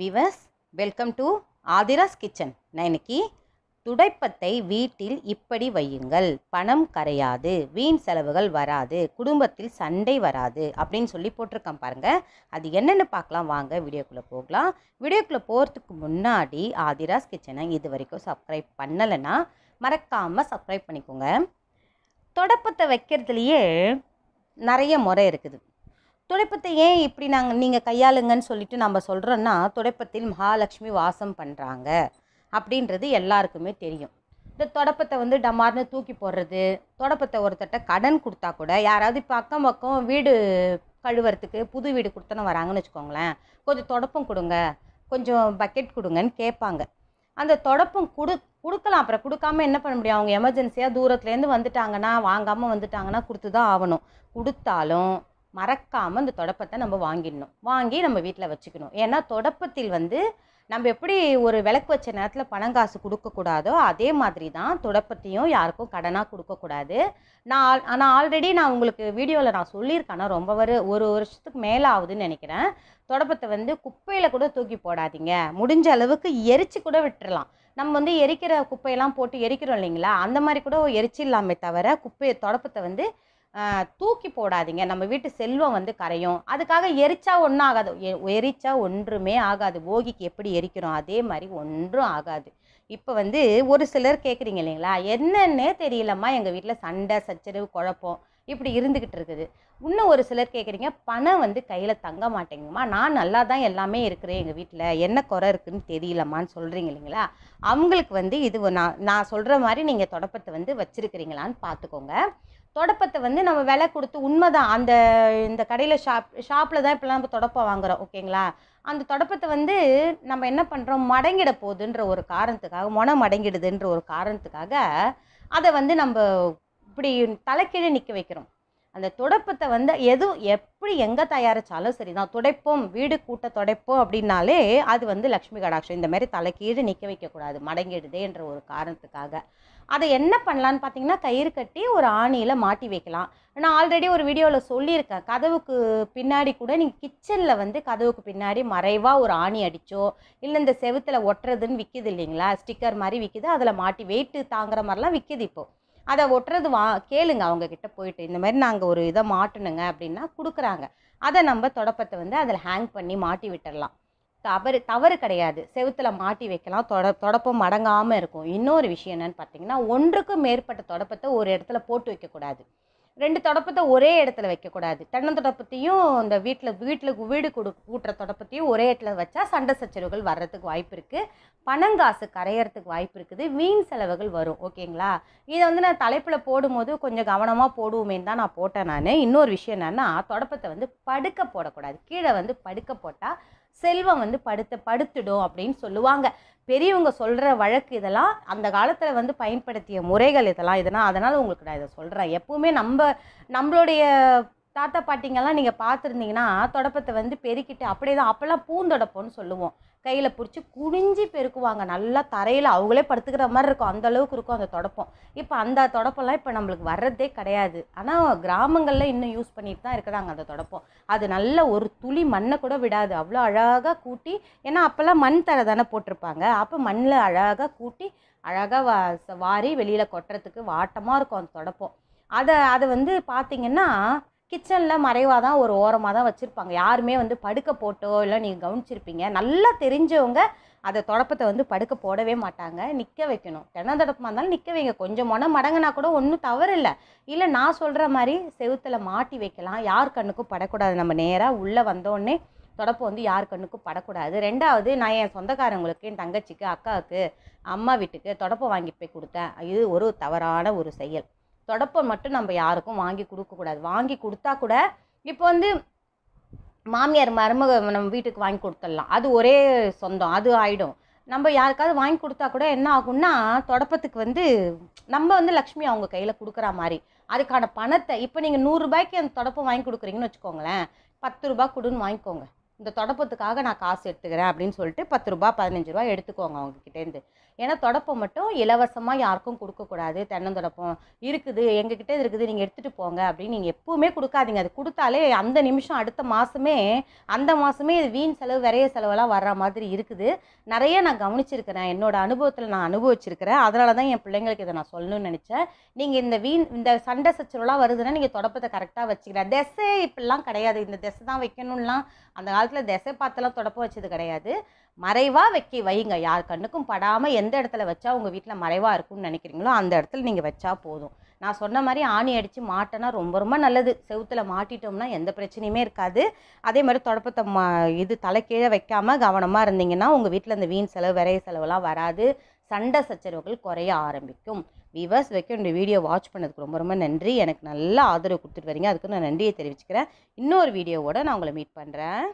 விவஸ் welcome to Adhira's kitchen நான் இன்னைக்கு துடைப்பத்தை வீட்டில் இப்படி வையுங்கள் பணம் கரையாது வீண் செலவுகள் வராது குடும்பத்தில் சண்டை வராது அப்படின்னு சொல்லி போட்டிருக்கேன் பாருங்கள் அது என்னென்னு பார்க்கலாம் வாங்க வீடியோக்குள்ளே போகலாம் வீடியோக்குள்ளே போகிறதுக்கு முன்னாடி ஆதிராஸ் கிச்சனை இது வரைக்கும் சப்ஸ்கிரைப் பண்ணலைன்னா மறக்காமல் சப்ஸ்கிரைப் பண்ணிக்கோங்க தொடப்பத்தை வைக்கிறதுலையே நிறைய முறை இருக்குது துடைப்பத்தை ஏன் இப்படி நாங்கள் நீங்கள் கையாளுங்கன்னு சொல்லிட்டு நம்ம சொல்கிறோன்னா துடைப்பத்தில் மகாலட்சுமி வாசம் பண்ணுறாங்க அப்படின்றது எல்லாருக்குமே தெரியும் இந்த தொடப்பத்தை வந்து டமார்னு தூக்கி போடுறது தொடப்பத்தை ஒருத்தட்ட கடன் கொடுத்தா கூட யாராவது இப்போ அக்கம் பக்கம் வீடு கழுவுறதுக்கு புது வீடு கொடுத்தன வராங்கன்னு வச்சுக்கோங்களேன் கொஞ்சம் தொடப்பம் கொடுங்க கொஞ்சம் பக்கெட் கொடுங்கன்னு கேட்பாங்க அந்த தொடப்பம் கொடு கொடுக்கலாம் அப்புறம் கொடுக்காம என்ன பண்ண முடியும் அவங்க எமர்ஜென்சியாக தூரத்துலேருந்து வந்துட்டாங்கன்னா வாங்காமல் வந்துட்டாங்கன்னா கொடுத்து தான் ஆகணும் கொடுத்தாலும் மறக்காமல் இந்த தொடப்பத்தை நம்ம வாங்கிடணும் வாங்கி நம்ம வீட்டில் வச்சுக்கணும் ஏன்னா தொடப்பத்தில் வந்து நம்ம எப்படி ஒரு விளக்கு வச்ச நேரத்தில் பணங்காசு கொடுக்கக்கூடாதோ அதே மாதிரி தான் தொடப்பத்தையும் யாருக்கும் கடனாக கொடுக்கக்கூடாது நான் ஆனால் ஆல்ரெடி நான் உங்களுக்கு வீடியோவில் நான் சொல்லியிருக்கேன் ரொம்ப ஒரு ஒரு வருஷத்துக்கு மேலே ஆகுதுன்னு நினைக்கிறேன் தொடப்பத்தை வந்து குப்பையில் கூட தூக்கி போடாதீங்க முடிஞ்ச அளவுக்கு எரிச்சு கூட விட்டுறலாம் நம்ம வந்து எரிக்கிற குப்பையெல்லாம் போட்டு எரிக்கிறோம் இல்லைங்களா அந்த மாதிரி கூட எரிச்சிடலாமே தவிர குப்பையை தொடப்பத்தை வந்து தூக்கி போடாதீங்க நம்ம வீட்டு செல்வம் வந்து கரையும் அதுக்காக எரிச்சா ஒன்றும் ஆகாது எரிச்சா ஒன்றுமே ஆகாது போகிக்கு எப்படி எரிக்கிறோம் அதே மாதிரி ஒன்றும் ஆகாது இப்போ வந்து ஒரு சிலர் கேட்குறீங்க இல்லைங்களா என்னன்னே தெரியலம்மா எங்கள் வீட்டில் சண்டை சச்சரவு குழப்பம் இப்படி இருந்துக்கிட்டு இருக்குது இன்னும் ஒரு சிலர் கேட்குறீங்க பணம் வந்து கையில் தங்க மாட்டேங்குமா நான் நல்லா தான் எல்லாமே இருக்கிறேன் எங்கள் வீட்டில் என்ன குறை இருக்குதுன்னு தெரியலம்மான்னு சொல்கிறீங்க இல்லைங்களா அவங்களுக்கு வந்து இது நான் நான் சொல்கிற மாதிரி நீங்கள் தொடப்பத்தை வந்து வச்சுருக்கிறீங்களான்னு பார்த்துக்கோங்க தொடப்பத்தை வந்து நம்ம விலை கொடுத்து உண்மை தான் அந்த இந்த கடையில் ஷாப் ஷாப்பில் தான் இப்போலாம் நம்ம தொடப்பம் வாங்குகிறோம் ஓகேங்களா அந்த தொடப்பத்தை வந்து நம்ம என்ன பண்ணுறோம் மடங்கிட போகுதுன்ற ஒரு காரணத்துக்காக மொனம் மடங்கிடுதுன்ற ஒரு காரணத்துக்காக அதை வந்து நம்ம இப்படி தலைக்கீழே நிற்க வைக்கிறோம் அந்த துடைப்பத்தை வந்து எது எப்படி எங்கே தயாரித்தாலும் சரி தான் துடைப்போம் வீடு கூட்ட துடைப்போம் அப்படின்னாலே அது வந்து லக்ஷ்மி கடாட்சம் இந்த மாதிரி தலைக்கீழ் நிற்க வைக்கக்கூடாது மடங்கிடுதேன்ற ஒரு காரணத்துக்காக அதை என்ன பண்ணலான்னு பார்த்தீங்கன்னா கயிறு கட்டி ஒரு ஆணியில் மாட்டி வைக்கலாம் நான் ஆல்ரெடி ஒரு வீடியோவில் சொல்லியிருக்கேன் கதவுக்கு பின்னாடி கூட நீங்கள் கிச்சனில் வந்து கதவுக்கு பின்னாடி மறைவாக ஒரு ஆணி அடித்தோ இல்லை இந்த செவத்தில் ஒட்டுறதுன்னு விற்கிது இல்லைங்களா ஸ்டிக்கர் மாதிரி விற்கிது அதில் மாட்டி வெயிட்டு தாங்குற மாதிரிலாம் விற்கிது இப்போது அதை ஒட்டுறது வா கேளுங்க அவங்கக்கிட்ட போயிட்டு இந்த மாதிரி நாங்கள் ஒரு இதை மாட்டணுங்க அப்படின்னா கொடுக்குறாங்க அதை நம்ம தொடப்பத்தை வந்து அதில் ஹேங் பண்ணி மாட்டி விட்டுடலாம் தவறு தவறு கிடையாது செவுத்தில் மாட்டி வைக்கலாம் தொட தொடப்பம் மடங்காமல் இருக்கும் இன்னொரு விஷயம் என்னென்னு பார்த்தீங்கன்னா ஒன்றுக்கும் மேற்பட்ட தொடப்பத்தை ஒரு இடத்துல போட்டு வைக்கக்கூடாது ரெண்டு தொடப்பத்தை ஒரே இடத்துல வைக்கக்கூடாது தென்னம் தொடப்பத்தையும் இந்த வீட்டில் வீட்டில் வீடு கொடு கூட்டுற தொடப்பத்தையும் ஒரே இடத்துல வச்சா சண்டை சச்சரவுகள் வர்றதுக்கு வாய்ப்பு இருக்குது பணங்காசு கரையறதுக்கு வாய்ப்பு இருக்குது வீண் செலவுகள் வரும் ஓகேங்களா இதை வந்து நான் தலைப்பில் போடும்போது கொஞ்சம் கவனமாக போடுவோமேன்னு தான் நான் போட்டேன் நான் இன்னொரு விஷயம் என்னென்னா தொடப்பத்தை வந்து படுக்க போடக்கூடாது கீழே வந்து படுக்க போட்டால் செல்வம் வந்து படுத்த படுத்துடும் அப்படின்னு சொல்லுவாங்க பெரியவங்க சொல்கிற வழக்கு இதெல்லாம் அந்த காலத்தில் வந்து பயன்படுத்திய முறைகள் இதெல்லாம் இதெல்லாம் அதனால் உங்களுக்கு நான் இதை சொல்கிறேன் எப்போவுமே நம்ம நம்மளுடைய தாத்தா பாட்டிங்கெல்லாம் நீங்கள் பார்த்துருந்தீங்கன்னா தொடப்பத்தை வந்து பெருக்கிட்டு அப்படியே தான் அப்போல்லாம் பூந்தொடப்போன்னு சொல்லுவோம் கையில் பிடிச்சி குனிஞ்சி பெருக்குவாங்க நல்லா தரையில் அவங்களே படுத்துக்கிற மாதிரி இருக்கும் அந்த அளவுக்கு இருக்கும் அந்த தொடப்பம் இப்போ அந்த தொடப்பெல்லாம் இப்போ நம்மளுக்கு வர்றதே கிடையாது ஆனால் கிராமங்களில் இன்னும் யூஸ் பண்ணிட்டு தான் இருக்கிறாங்க அந்த தொடப்பம் அது நல்ல ஒரு துளி மண்ணை கூட விடாது அவ்வளோ அழகாக கூட்டி ஏன்னா அப்போல்லாம் மண் தரை தானே போட்டிருப்பாங்க அப்போ மண்ணில் அழகாக கூட்டி அழகாக வா வாரி வெளியில் கொட்டுறதுக்கு வாட்டமாக இருக்கும் அந்த தொடப்பம் அதை அதை வந்து பார்த்திங்கன்னா கிச்சனில் மறைவாக தான் ஒரு ஓரமாக தான் வச்சுருப்பாங்க யாருமே வந்து படுக்க போட்டோ இல்லை நீங்கள் கவனிச்சிருப்பீங்க நல்லா தெரிஞ்சவங்க அதை தொடப்பத்தை வந்து படுக்க போடவே மாட்டாங்க நிற்க வைக்கணும் தென்ன தொடப்பமாக இருந்தாலும் நிற்க வைங்க கொஞ்சம் மொன மடங்கினா கூட ஒன்றும் இல்லை இல்லை நான் சொல்கிற மாதிரி செவுத்தில் மாட்டி வைக்கலாம் யார் கண்ணுக்கும் படக்கூடாது நம்ம நேராக உள்ளே வந்தோடனே தொடப்பு வந்து யார் கண்ணுக்கும் படக்கூடாது ரெண்டாவது நான் என் சொந்தக்காரங்களுக்கு என் தங்கச்சிக்கு அக்காவுக்கு அம்மா வீட்டுக்கு தொடப்பை வாங்கி போய் கொடுத்தேன் இது ஒரு தவறான ஒரு செயல் தொடப்பம் மட்டும் நம்ம யாருக்கும் வாங்கி கொடுக்கக்கூடாது வாங்கி கொடுத்தா கூட இப்போ வந்து மாமியார் மருமக நம்ம வீட்டுக்கு வாங்கி கொடுத்துடலாம் அது ஒரே சொந்தம் அது ஆகிடும் நம்ம யாருக்காவது வாங்கி கொடுத்தா கூட என்ன ஆகும்னா தொடப்பத்துக்கு வந்து நம்ம வந்து லக்ஷ்மி அவங்க கையில் கொடுக்குற மாதிரி அதுக்கான பணத்தை இப்போ நீங்கள் நூறுரூபாய்க்கு அந்த தொடப்பம் வாங்கி கொடுக்குறீங்கன்னு வச்சுக்கோங்களேன் பத்து ரூபா கொடுன்னு வாங்கிக்கோங்க இந்த தொடப்பத்துக்காக நான் காசு எடுத்துக்கிறேன் அப்படின்னு சொல்லிட்டு பத்து ரூபா பதினஞ்சு ரூபா எடுத்துக்கோங்க கிட்டேருந்து ஏன்னா தொடப்பம் மட்டும் இலவசமாக யாருக்கும் கொடுக்கக்கூடாது தென்னந்தொடப்பம் இருக்குது எங்ககிட்ட இருக்குது நீங்கள் எடுத்துகிட்டு போங்க அப்படின்னு நீங்கள் எப்போவுமே கொடுக்காதீங்க அது கொடுத்தாலே அந்த நிமிஷம் அடுத்த மாதமே அந்த மாதமே இது வீண் செலவு விரைய செலவெல்லாம் வர்ற மாதிரி இருக்குது நிறைய நான் கவனிச்சிருக்கிறேன் என்னோடய அனுபவத்தில் நான் அனுபவிச்சிருக்கிறேன் அதனால தான் என் பிள்ளைங்களுக்கு இதை நான் சொல்லணும்னு நினச்சேன் நீங்கள் இந்த வீண் இந்த சண்டை சச்சரவுலாம் வருதுன்னா நீங்கள் தொடப்பத்தை கரெக்டாக வச்சுக்கிறேன் திசை இப்படிலாம் கிடையாது இந்த திசை தான் வைக்கணும்லாம் அந்த காலத்தில் திசை பார்த்தெல்லாம் தொடப்பம் வச்சது கிடையாது மறைவாக வைக்க வைங்க யார் கண்ணுக்கும் படாமல் எந்த இடத்துல வச்சா உங்கள் வீட்டில் மறைவாக இருக்கும்னு நினைக்கிறீங்களோ அந்த இடத்துல நீங்கள் வச்சா போதும் நான் சொன்ன மாதிரி ஆணி அடித்து மாட்டேன்னா ரொம்ப ரொம்ப நல்லது செவுத்தில் மாட்டிட்டோம்னா எந்த பிரச்சனையுமே இருக்காது அதே மாதிரி தொடப்பத்தை மா இது தலைக்கீழே வைக்காமல் கவனமாக இருந்தீங்கன்னா உங்கள் வீட்டில் இந்த வீண் செலவு விரைய செலவுலாம் வராது சண்டை சச்சரவுகள் குறைய ஆரம்பிக்கும் விவர்ஸ் வைக்கும் இந்த வீடியோ வாட்ச் பண்ணதுக்கு ரொம்ப ரொம்ப நன்றி எனக்கு நல்ல ஆதரவு கொடுத்துட்டு வரீங்க அதுக்கு நான் நன்றியை தெரிவிச்சுக்கிறேன் இன்னொரு வீடியோவோட நான் உங்களை மீட் பண்ணுறேன்